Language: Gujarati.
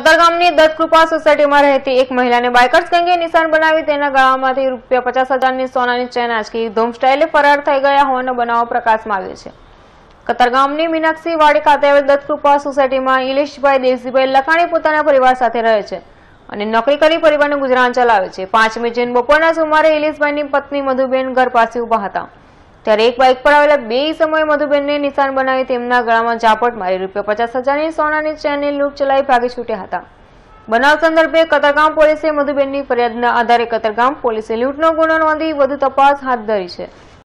કતારગામની દત્તકૃપા સોસાયટીમાં રહેતી એક મહિલાને બાઇકર્સ ગેંગે નિશાન બનાવી તેના ગળામાંથી રૂપિયા પચાસ હજારની સોનાની ચેન આંચકી ધૂમ સ્ટાઇલે ફરાર થઈ ગયા હોવાનો બનાવ પ્રકાશમાં આવ્યો છે કતારગામની મીનાક્ષી વાડી ખાતે આવેલ દત્તકૃપા સોસાયટીમાં ઇલેશભાઈ દેવજીભાઈ લખાણી પોતાના પરિવાર સાથે રહે છે અને નોકરી કરી પરિવારનું ગુજરાન ચલાવે છે પાંચમી જૂન બપોરના સુમારે ઇલેશભાઈની પત્ની મધુબેન ઘર પાસે ઉભા હતા ત્યારે એક બાઇક પર આવેલા બે સમયે મધુબેનને નિશાન બનાવી તેમના ગળામાં ઝાપટ મારી રૂપિયા પચાસ હજારની સોનાની ચેનની લૂંટ ચલાવી ભાગી છૂટ્યા હતા બનાવ સંદર્ભે કતરગામ પોલીસે મધુબેનની ફરિયાદના આધારે કતરગામ પોલીસે લૂંટનો ગુનો નોંધી વધુ તપાસ હાથ ધરી છે